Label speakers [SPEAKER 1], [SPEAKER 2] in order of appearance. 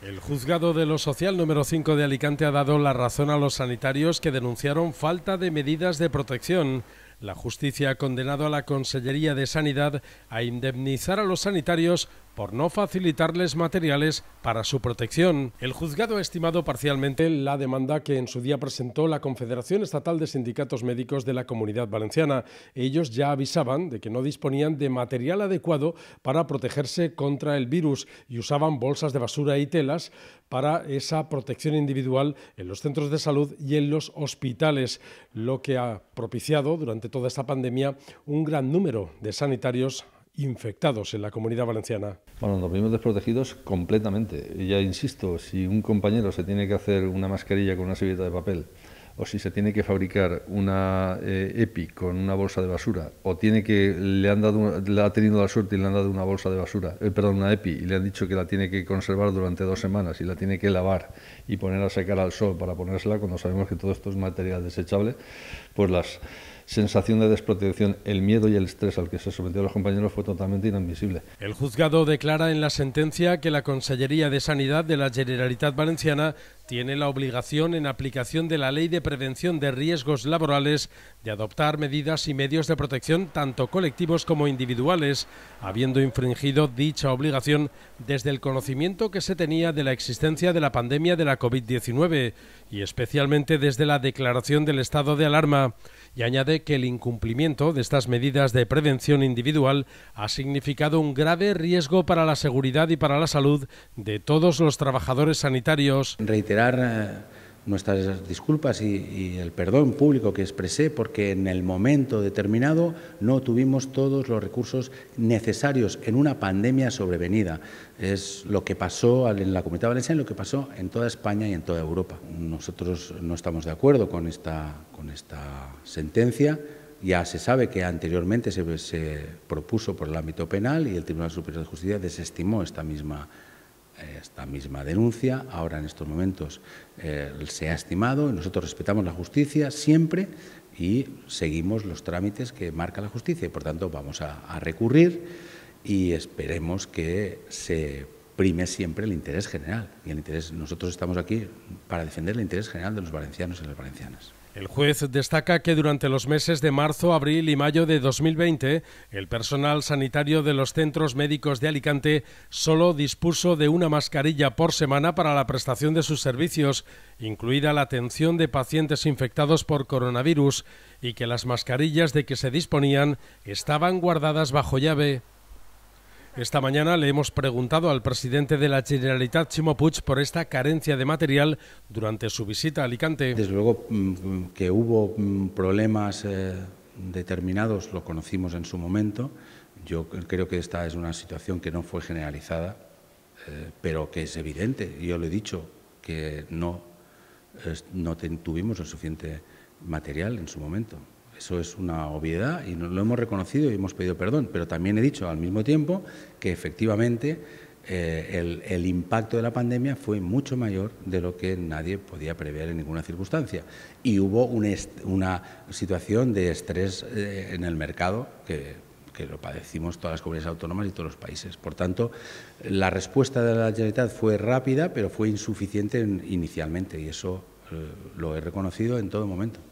[SPEAKER 1] El
[SPEAKER 2] juzgado de lo social número 5 de Alicante ha dado la razón a los sanitarios que denunciaron falta de medidas de protección. La justicia ha condenado a la Consellería de Sanidad a indemnizar a los sanitarios por no facilitarles materiales para su protección. El juzgado ha estimado parcialmente la demanda que en su día presentó la Confederación Estatal de Sindicatos Médicos de la Comunidad Valenciana. Ellos ya avisaban de que no disponían de material adecuado para protegerse contra el virus y usaban bolsas de basura y telas para esa protección individual en los centros de salud y en los hospitales, lo que ha propiciado durante toda esta pandemia un gran número de sanitarios infectados en la comunidad valenciana.
[SPEAKER 1] Bueno, nos vimos desprotegidos completamente. Ya insisto, si un compañero se tiene que hacer una mascarilla con una servilleta de papel o si se tiene que fabricar una eh, EPI con una bolsa de basura, o tiene que le han dado le ha tenido la suerte y le han dado una bolsa de basura, eh, perdón, una EPI y le han dicho que la tiene que conservar durante dos semanas y la tiene que lavar y poner a secar al sol para ponérsela cuando sabemos que todo esto es material desechable, pues las sensación de desprotección, el miedo y el estrés al que se sometió a los compañeros fue totalmente inadmisible.
[SPEAKER 2] El juzgado declara en la sentencia que la Consellería de Sanidad de la Generalitat Valenciana tiene la obligación, en aplicación de la Ley de Prevención de Riesgos Laborales, de adoptar medidas y medios de protección tanto colectivos como individuales, habiendo infringido dicha obligación desde el conocimiento que se tenía de la existencia de la pandemia de la COVID-19 y especialmente desde la declaración del estado de alarma. Y añade que el incumplimiento de estas medidas de prevención individual ha significado un grave riesgo para la seguridad y para la salud de todos los trabajadores sanitarios. Eh,
[SPEAKER 3] nuestras disculpas y, el perdón público que expresé porque en el momento determinado no tuvimos todos los recursos necesarios en una pandemia sobrevenida. Es lo que pasó en la Comunidad Valenciana y lo que pasó en toda España y en toda Europa. Nosotros no estamos de acuerdo con esta, con esta sentencia. Ya se sabe que anteriormente se, se propuso por el ámbito penal y el Tribunal Superior de Justicia desestimó esta misma esta misma denuncia. Ahora, en estos momentos, eh, se ha estimado. y Nosotros respetamos la justicia siempre y seguimos los trámites que marca la justicia y, por tanto, vamos a, a recurrir y esperemos que se prime siempre el interés general. Y el interés, nosotros estamos aquí para defender el interés general de los valencianos y las valencianas.
[SPEAKER 2] El juez destaca que durante los meses de marzo, abril y mayo de 2020, el personal sanitario de los centros médicos de Alicante solo dispuso de una mascarilla por semana para la prestación de sus servicios, incluida la atención de pacientes infectados por coronavirus, y que las mascarillas de que se disponían estaban guardadas bajo llave. Esta mañana le hemos preguntado al presidente de la Generalitat, Chimo Puig, por esta carencia de material durante su visita a Alicante. Desde luego mm, que hubo mm, problemas eh, determinados, lo conocimos en su
[SPEAKER 3] momento. Yo creo que esta es una situación que no fue generalizada, eh, pero que es evidente. Yo le he dicho que no, no tuvimos el suficiente material en su momento. Eso es una obviedad y lo hemos reconocido y hemos pedido perdón, pero también he dicho al mismo tiempo que efectivamente eh, el, impacto de la pandemia fue mucho mayor de lo que nadie podía prever en ninguna circunstancia. Y hubo una, situación de estrés eh, en el mercado que, lo padecimos todas las comunidades autónomas y todos los países. Por tanto, la respuesta de la Generalitat fue rápida, pero fue insuficiente inicialmente y eso eh, lo he reconocido en todo momento.